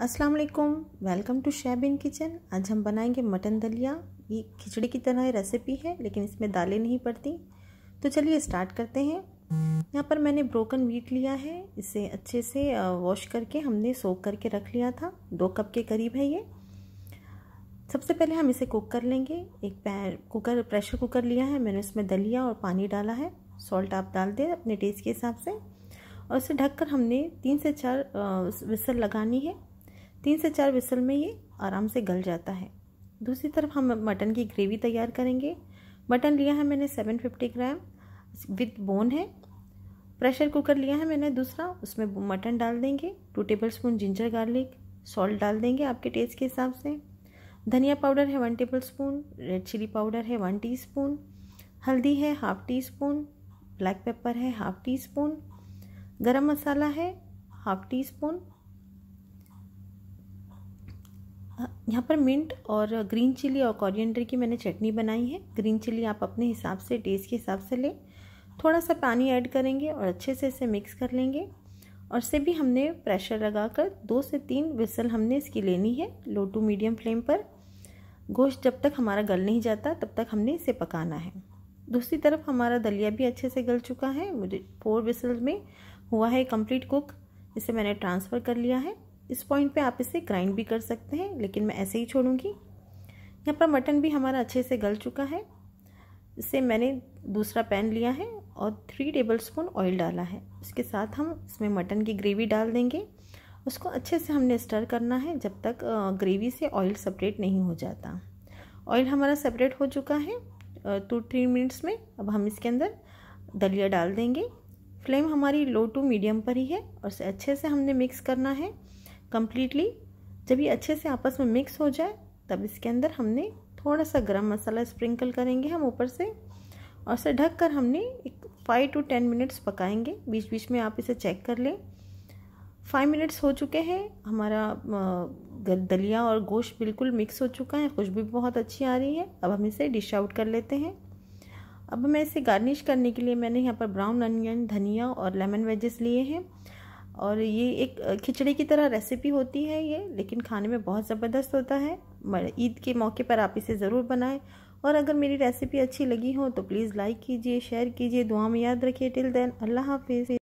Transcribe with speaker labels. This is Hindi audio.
Speaker 1: अस्सलाम वालेकुम वेलकम टू शेबिन किचन आज हम बनाएंगे मटन दलिया ये खिचड़ी की तरह रेसिपी है लेकिन इसमें दालें नहीं पड़ती तो चलिए स्टार्ट करते हैं यहाँ पर मैंने ब्रोकन वीट लिया है इसे अच्छे से वॉश करके हमने सोक करके रख लिया था दो कप के करीब है ये सबसे पहले हम इसे कुक कर लेंगे एक पैर कुकर प्रेशर कुकर लिया है मैंने उसमें दलिया और पानी डाला है सॉल्ट आप डाल दें अपने टेस्ट के हिसाब से और इसे ढककर हमने तीन से चार विसल लगानी है तीन से चार विसल में ये आराम से गल जाता है दूसरी तरफ हम मटन की ग्रेवी तैयार करेंगे मटन लिया है मैंने 750 ग्राम विथ बोन है प्रेशर कुकर लिया है मैंने दूसरा उसमें मटन डाल देंगे two tablespoon ginger garlic salt डाल देंगे आपके टेस्ट के हिसाब से धनिया पाउडर है one tablespoon red chili powder है वन टी स्पून हल्दी है half teaspoon black pepper है half teaspoon garam masala है हाफ टी स्पून यहाँ पर मिंट और ग्रीन चिली और कॉरियंडर की मैंने चटनी बनाई है ग्रीन चिली आप अपने हिसाब से टेस्ट के हिसाब से लें थोड़ा सा पानी ऐड करेंगे और अच्छे से इसे मिक्स कर लेंगे और इसे भी हमने प्रेशर लगाकर दो से तीन विसल हमने इसकी लेनी है लो टू मीडियम फ्लेम पर गोश्त जब तक हमारा गल नहीं जाता तब तक हमने इसे पकाना है दूसरी तरफ हमारा दलिया भी अच्छे से गल चुका है मुझे फोर विसल में हुआ है कंप्लीट कुक इसे मैंने ट्रांसफ़र कर लिया है इस पॉइंट पे आप इसे ग्राइंड भी कर सकते हैं लेकिन मैं ऐसे ही छोड़ूंगी यहाँ पर मटन भी हमारा अच्छे से गल चुका है इसे मैंने दूसरा पैन लिया है और थ्री टेबल स्पून ऑयल डाला है उसके साथ हम इसमें मटन की ग्रेवी डाल देंगे उसको अच्छे से हमने स्टर करना है जब तक ग्रेवी से ऑयल सेपरेट नहीं हो जाता ऑयल हमारा सेपरेट हो चुका है टू थ्री मिनट्स में अब हम इसके अंदर दलिया डाल देंगे फ्लेम हमारी लो टू मीडियम पर ही है और इसे अच्छे से हमने मिक्स करना है कम्प्लीटली जब ये अच्छे से आपस में मिक्स हो जाए तब इसके अंदर हमने थोड़ा सा गरम मसाला स्प्रिंकल करेंगे हम ऊपर से और इसे ढक कर हमने एक फाइव टू टेन मिनट्स पकाएंगे बीच बीच में आप इसे चेक कर लें फाइव मिनट्स हो चुके हैं हमारा दलिया और गोश्त बिल्कुल मिक्स हो चुका है खुशबू बहुत अच्छी आ रही है अब हम इसे डिश आउट कर लेते हैं अब मैं इसे गार्निश करने के लिए मैंने यहाँ पर ब्राउन अनियन धनिया और लेमन वेजेस लिए हैं और ये एक खिचड़ी की तरह रेसिपी होती है ये लेकिन खाने में बहुत ज़बरदस्त होता है ईद के मौके पर आप इसे ज़रूर बनाएं और अगर मेरी रेसिपी अच्छी लगी हो तो प्लीज़ लाइक कीजिए शेयर कीजिए दुआ में याद रखिए टिल देन अल्लाह हाफिज़